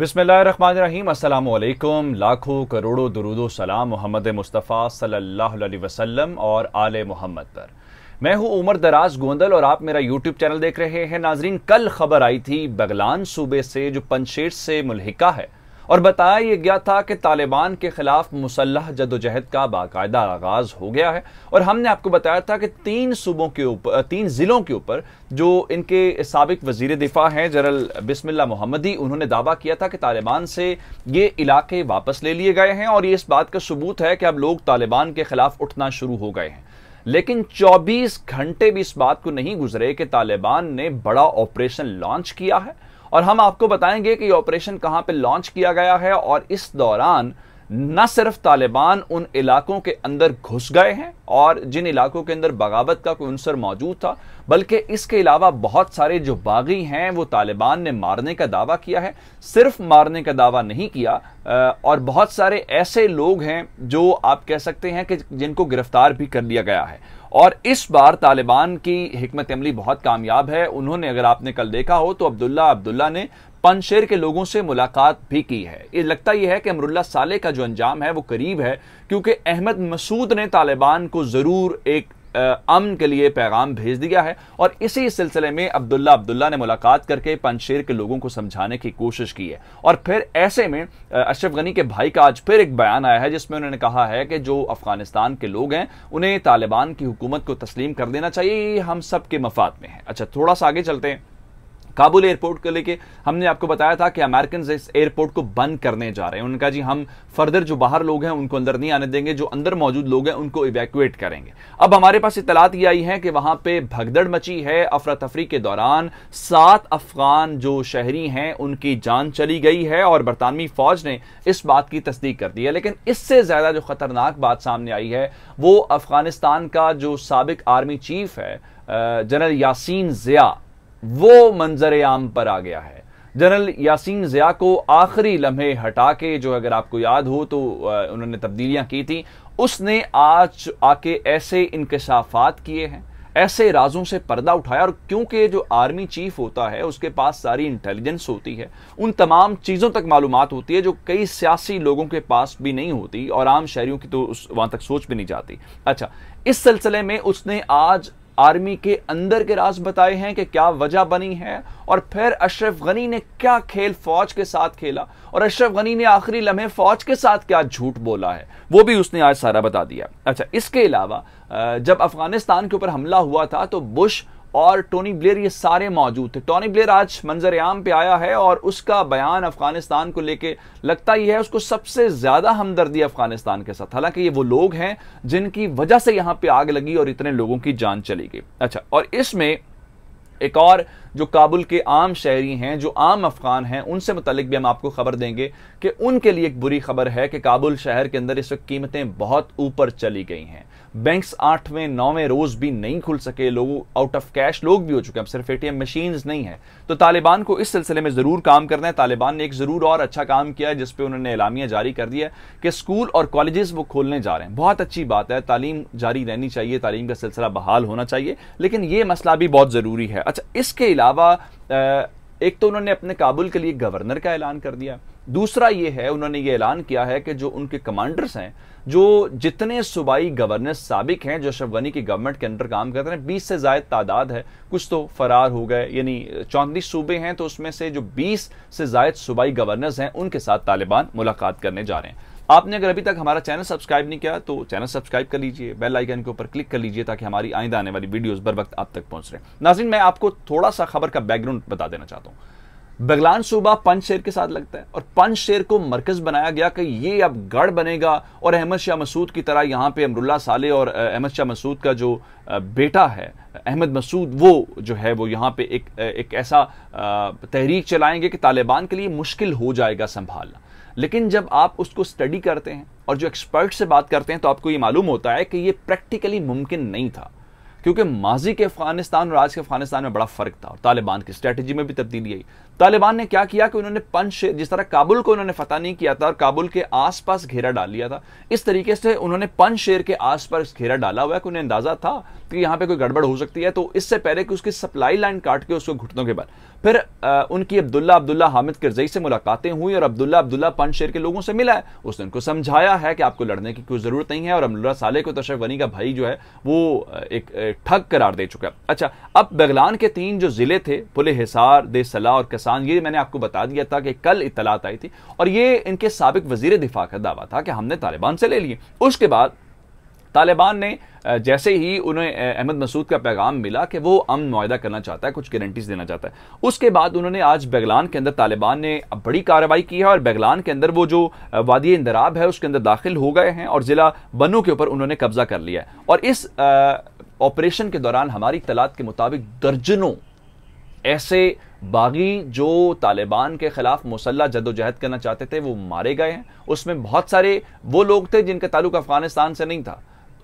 बिसमीम अल्लाम लाखों करोड़ों दरुदो सलाम मोहम्मद मुस्तफ़ा सल्लल्लाहु अलैहि वसल्लम और आल मोहम्मद पर मैं हूं उमर दराज गोंदल और आप मेरा यूट्यूब चैनल देख रहे हैं नाजरीन कल खबर आई थी बगलान सूबे से जो पंचेर से मुलहिका है और बताया गया था कि तालिबान के खिलाफ मुसलह जदोजहद का बाकायदा आगाज हो गया है और हमने आपको बताया था कि तीन सूबों के ऊपर तीन ज़िलों के ऊपर जो इनके सबक वजीर दिफा हैं जनरल बिस्मिल्ला मोहम्मदी उन्होंने दावा किया था कि तालिबान से ये इलाके वापस ले लिए गए हैं और ये इस बात का सबूत है कि अब लोग तालिबान के खिलाफ उठना शुरू हो गए हैं लेकिन 24 घंटे भी इस बात को नहीं गुजरे कि तालिबान ने बड़ा ऑपरेशन लॉन्च किया है और हम आपको बताएंगे कि ये ऑपरेशन कहां पे लॉन्च किया गया है और इस दौरान न सिर्फ तालिबान उन इलाकों के अंदर घुस गए हैं और जिन इलाकों के अंदर बगावत का कोई अंसर मौजूद था बल्कि इसके अलावा बहुत सारे जो बागी हैं वो तालिबान ने मारने का दावा किया है सिर्फ मारने का दावा नहीं किया और बहुत सारे ऐसे लोग हैं जो आप कह सकते हैं कि जिनको गिरफ्तार भी कर लिया गया है और इस बार तालिबान की हमत अमली बहुत कामयाब है उन्होंने अगर आपने कल देखा हो तो अब्दुल्ला अब्दुल्ला ने पनशेर के लोगों से मुलाकात भी की है ये लगता यह है कि अमरुल्ला साले का जो अंजाम है वो करीब है क्योंकि अहमद मसूद ने तालिबान को ज़रूर एक अमन के लिए पैगाम भेज दिया है और इसी सिलसिले में अब्दुल्ला अब्दुल्ला ने मुलाकात करके पंशेर के लोगों को समझाने की कोशिश की है और फिर ऐसे में अशरफ गनी के भाई का आज फिर एक बयान आया है जिसमें उन्होंने कहा है कि जो अफगानिस्तान के लोग हैं उन्हें तालिबान की हुकूमत को तस्लीम कर देना चाहिए हम सब के मफाद में है अच्छा थोड़ा सा आगे चलते हैं काबुल एयरपोर्ट को लेके हमने आपको बताया था कि अमेरिकन इस एयरपोर्ट को बंद करने जा रहे हैं उनका जी हम फर्दर जो बाहर लोग हैं उनको अंदर नहीं आने देंगे जो अंदर मौजूद लोग हैं उनको इवैक्यूएट करेंगे अब हमारे पास इतलात ये आई है कि वहां पर भगदड़ मची है अफरा तफरी के दौरान सात अफगान जो शहरी हैं उनकी जान चली गई है और बरतानवी फौज ने इस बात की तस्दीक कर दी है लेकिन इससे ज्यादा जो खतरनाक बात सामने आई है वो अफगानिस्तान का जो सबक आर्मी चीफ है जनरल यासीन जिया वो मंजर आम पर आ गया है जनरल यासीन ज़िया को आखिरी लम्हे हटा के जो अगर आपको याद हो तो उन्होंने तब्दीलियां की थी उसने आज आके ऐसे इंकशाफात किए हैं ऐसे राजों से पर्दा उठाया और क्योंकि जो आर्मी चीफ होता है उसके पास सारी इंटेलिजेंस होती है उन तमाम चीज़ों तक मालूम होती है जो कई सियासी लोगों के पास भी नहीं होती और आम शहरियों की तो उस तक सोच भी नहीं जाती अच्छा इस सिलसिले में उसने आज आर्मी के अंदर के राज बताए हैं कि क्या वजह बनी है और फिर अशरफ गनी ने क्या खेल फौज के साथ खेला और अशरफ गनी ने आखिरी लम्हे फौज के साथ क्या झूठ बोला है वो भी उसने आज सारा बता दिया अच्छा इसके अलावा जब अफगानिस्तान के ऊपर हमला हुआ था तो बुश और टोनी ब्लेयर ये सारे मौजूद थे टोनी ब्लेयर आज मंजर आम पे आया है और उसका बयान अफगानिस्तान को लेके लगता ही है उसको सबसे ज्यादा हमदर्दी अफगानिस्तान के साथ हालांकि ये वो लोग हैं जिनकी वजह से यहां पे आग लगी और इतने लोगों की जान चली गई अच्छा और इसमें एक और जो काबुल के आम शहरी हैं जो आम अफगान हैं उनसे मुतलिक भी हम आपको खबर देंगे कि उनके लिए एक बुरी खबर है कि काबुल शहर के अंदर इस वक्त कीमतें बहुत ऊपर चली गई हैं बैंक्स आठवें नौवें रोज भी नहीं खुल सके लोग आउट ऑफ कैश लोग भी हो चुके हैं अब सिर्फ एटीएम मशीन नहीं है तो तालिबान को इस सिलसिले में जरूर काम करना है तालिबान ने एक जरूर और अच्छा काम किया है जिसपे उन्होंने ऐलामिया जारी कर दिया कि स्कूल और कॉलेजेस वो खोलने जा रहे हैं बहुत अच्छी बात है तालीम जारी रहनी चाहिए तालीम का सिलसिला बहाल होना चाहिए लेकिन ये मसला भी बहुत ज़रूरी है अच्छा इसके अलावा एक तो उन्होंने अपने काबुल के लिए गवर्नर का ऐलान कर दिया दूसरा ये है उन्होंने ये ऐलान किया है कि जो उनके कमांडर्स हैं जो जितने सूबाई गवर्नर सबक हैं जो गनी की गवर्नमेंट के अंडर काम करते हैं बीस से ज्यादा तादाद है कुछ तो फरार हो गए यानी चौंतीस सूबे हैं तो उसमें से जो बीस से ज्यादा सूबाई गवर्नर्स हैं उनके साथ तालिबान मुलाकात करने जा रहे हैं आपने अगर अभी तक हमारा चैनल सब्सक्राइब नहीं किया तो चैनल सब्सक्राइब कर लीजिए बेल आइकन के ऊपर क्लिक कर लीजिए ताकि हमारी आइंदा आने वाली वीडियोस बर वक्त आप तक पहुंच रहे नाजिन मैं आपको थोड़ा सा खबर का बैकग्राउंड बता देना चाहता हूं बगलान सूबा पंच शेर के साथ लगता है और पंच शेर को मरकज बनाया गया कि ये अब गढ़ बनेगा और अहमद शाह मसूद की तरह यहाँ पे अमरुल्ला साले और अहमद शाह मसूद का जो बेटा है अहमद मसूद वो जो है वो यहाँ पे एक एक ऐसा तहरीक चलाएंगे कि तालिबान के लिए मुश्किल हो जाएगा संभालना लेकिन जब आप उसको स्टडी करते हैं और जो एक्सपर्ट से बात करते हैं तो आपको ये मालूम होता है कि ये प्रैक्टिकली मुमकिन नहीं था क्योंकि माजी के अफगानिस्तान और आज के अफगानिस्तान में बड़ा फर्क था और तालिबान की स्ट्रेटजी में भी तब्दीली आई तालिबान ने क्या किया कि उन्होंने पंच जिस तरह काबुल को उन्होंने फतह नहीं किया था और काबुल के आसपास घेरा डाल लिया था इस तरीके से उन्होंने पंच शेर के आसपास घेरा डाला हुआ है कि उन्हें अंदाजा था कि यहाँ पे कोई गड़बड़ हो सकती है तो इससे पहले कि उसकी सप्लाई लाइन काट के उसको घुटनों के बल फिर आ, उनकी अब्दुल्ला अब्दुल्ला हामिद करजई से मुलाकातें हुई और अब्दुल्ला अब्दुल्ला पंच शेर के लोगों से मिला है उसने उनको समझाया है कि आपको लड़ने की कोई ज़रूरत नहीं है और अब्दुल्ला साले को तशरफ वनी का भाई जो है वो एक ठग करार दे चुका है अच्छा अब बगलान के तीन जो ज़िले थे पुल हिसार दे सला और किसान ये मैंने आपको बता दिया था कि कल इतलात आई थी और ये इनके सबक वजीर दिफा का दावा था कि हमने तालिबान से ले लिए उसके बाद तालिबान ने जैसे ही उन्हें अहमद मसूद का पैगाम मिला कि वो अमन मुआदा करना चाहता है कुछ गारंटीज देना चाहता है उसके बाद उन्होंने आज बेगलान के अंदर तालिबान ने बड़ी कार्रवाई की है और बेगलान के अंदर वो जो वादी इंदराब है उसके अंदर दाखिल हो गए हैं और जिला बनों के ऊपर उन्होंने कब्जा कर लिया है और इस ऑपरेशन के दौरान हमारी तलाद के मुताबिक दर्जनों ऐसे बागी जो तालिबान के खिलाफ मुसल्ला जदोजहद करना चाहते थे वो मारे गए हैं उसमें बहुत सारे वो लोग थे जिनका ताल्लुक अफगानिस्तान से नहीं था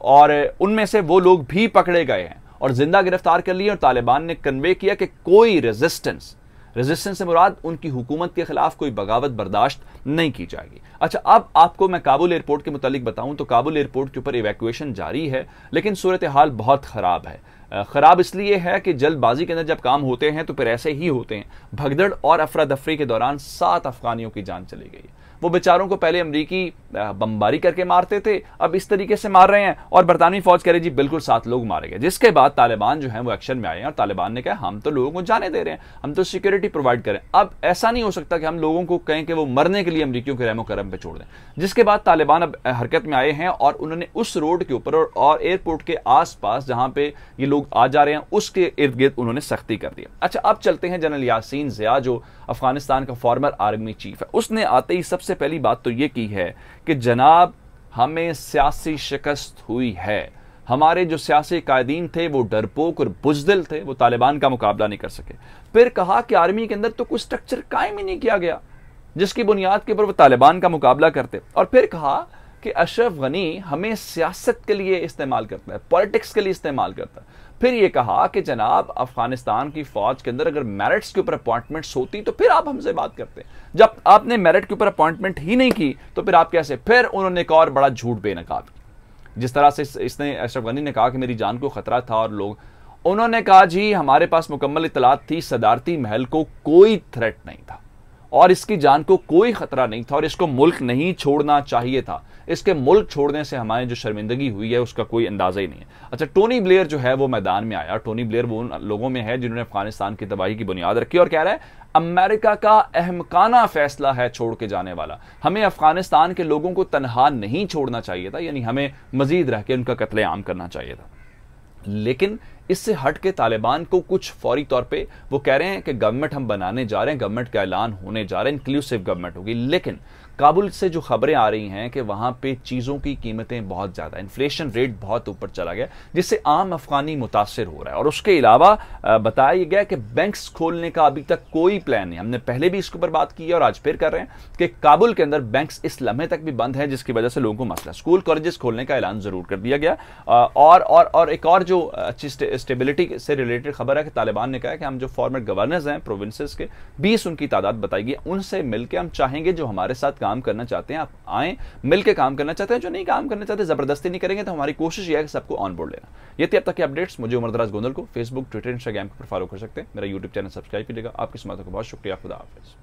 और उनमें से वो लोग भी पकड़े गए हैं और जिंदा गिरफ्तार कर लिए और तालिबान ने कन्वे किया कि कोई रेजिस्टेंस रेजिस्टेंस से मुराद उनकी हुकूमत के खिलाफ कोई बगावत बर्दाश्त नहीं की जाएगी अच्छा अब आपको मैं काबुल एयरपोर्ट के मुतालिक बताऊं तो काबुल एयरपोर्ट के ऊपर इवैक्यूएशन जारी है लेकिन सूरत हाल बहुत ख़राब है ख़राब इसलिए है कि जल्दबाजी के अंदर जब काम होते हैं तो फिर ऐसे ही होते हैं भगदड़ और अफरा दफरी के दौरान सात अफगानियों की जान चली गई वो बेचारों को पहले अमरीकी बमबारी करके मारते थे अब इस तरीके से मार रहे हैं और बरतानवी फौज कह रही जी बिल्कुल सात लोग मारे गए जिसके बाद तालिबान जो है वो एक्शन में आए हैं और तालिबान ने कहा हम तो लोगों को जाने दे रहे हैं हम तो सिक्योरिटी प्रोवाइड करें अब ऐसा नहीं हो सकता कि हम लोगों को कहें कि वो मरने के लिए अमरीकियों के रहमो करम पर छोड़ दें जिसके बाद तालिबान अब हरकत में आए हैं और उन्होंने उस रोड के ऊपर और एयरपोर्ट के आसपास जहां पे ये लोग आ जा रहे हैं उसके इर्द गिर्द उन्होंने सख्ती कर दी अच्छा अब चलते हैं जनरल यासीन जिया जो अफगानिस्तान का फॉर्मर आर्मी चीफ है उसने आते ही सबसे सबसे पहली बात तो ये की है कि जनाब हमें सियासी शिकस्त हुई है हमारे जो सियासी कायदीन थे वो डरपोक और बुजदिल थे वो तालिबान का मुकाबला नहीं कर सके फिर कहा कि आर्मी के अंदर तो कोई स्ट्रक्चर कायम ही नहीं किया गया जिसकी बुनियाद के ऊपर वो तालिबान का मुकाबला करते और फिर कहा कि अशरफ गनी हमें सियासत के लिए इस्तेमाल करता है पॉलिटिक्स के लिए इस्तेमाल करता है फिर ये कहा कि जनाब अफगानिस्तान की फौज के अंदर अगर मेरिट्स के ऊपर अपॉइंटमेंट्स होती तो फिर आप हमसे बात करते जब आपने मेरिट के ऊपर अपॉइंटमेंट ही नहीं की तो फिर आप कैसे फिर उन्होंने एक और बड़ा झूठ बेनकाब जिस तरह से इसने अशरफ गनी ने कहा कि मेरी जान को खतरा था और लोग उन्होंने कहा जी हमारे पास मुकम्मल इतलात थी सदारती महल को कोई थ्रेट नहीं था और इसकी जान को कोई खतरा नहीं था और इसको मुल्क नहीं छोड़ना चाहिए था इसके मुल्क छोड़ने से हमारे जो शर्मिंदगी हुई है उसका कोई अंदाजा ही नहीं है अच्छा टोनी ब्लेयर जो है वो मैदान में आया टोनी ब्लेयर वो उन लोगों में है जिन्होंने अफगानिस्तान की तबाही की बुनियाद रखी और कह रहा है अमेरिका का अहमकाना फैसला है छोड़ के जाने वाला हमें अफगानिस्तान के लोगों को तनहा नहीं छोड़ना चाहिए था यानी हमें मजीद रह के उनका आम करना चाहिए था लेकिन इससे हट के तालिबान को कुछ फौरी तौर पे वो कह रहे हैं कि गवर्नमेंट हम बनाने जा रहे हैं गवर्नमेंट का ऐलान होने जा रहे हैं इंक्लूसिव गवर्नमेंट होगी लेकिन काबुल से जो खबरें आ रही हैं कि वहां पे चीज़ों की कीमतें बहुत ज़्यादा इन्फ्लेशन रेट बहुत ऊपर चला गया जिससे आम अफगानी मुतासर हो रहा है और उसके अलावा बताया गया कि बैंक्स खोलने का अभी तक कोई प्लान नहीं हमने पहले भी इसके ऊपर बात की है और आज फिर कर रहे हैं कि काबुल के अंदर बैंक्स इस लम्हे तक भी बंद हैं जिसकी वजह से लोगों को मसला स्कूल कॉलेजेस खोलने का ऐलान ज़रूर कर दिया गया और और और एक और जो अच्छी स्टेबिलिटी से रिलेटेड खबर है कि तालिबान ने कहा कि हम जो फॉर्मर गवर्नर हैं प्रोविंसेस के बीस उनकी तादाद बताई गई उनसे मिलकर हम चाहेंगे जो हमारे साथ काम काम करना चाहते हैं आप आए मिलकर काम करना चाहते हैं जो नहीं काम करना चाहते जबरदस्ती नहीं करेंगे तो हमारी कोशिश यह है कि सबको ऑन बोर्ड लेना ये थे अब तक के अपडेट्स मुझे उमरदराज गोंदल को फेसबुक ट्विटर इंस्टाग्राम पर फॉलो कर सकते हैं मेरा यूट्यूब चैनल सब्सक्राइब कीजिएगा आपकी समाधान का बहुत शुक्रिया खुदा हाफिज़